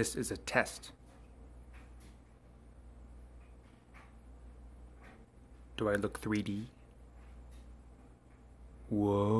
This is a test. Do I look 3D? Whoa.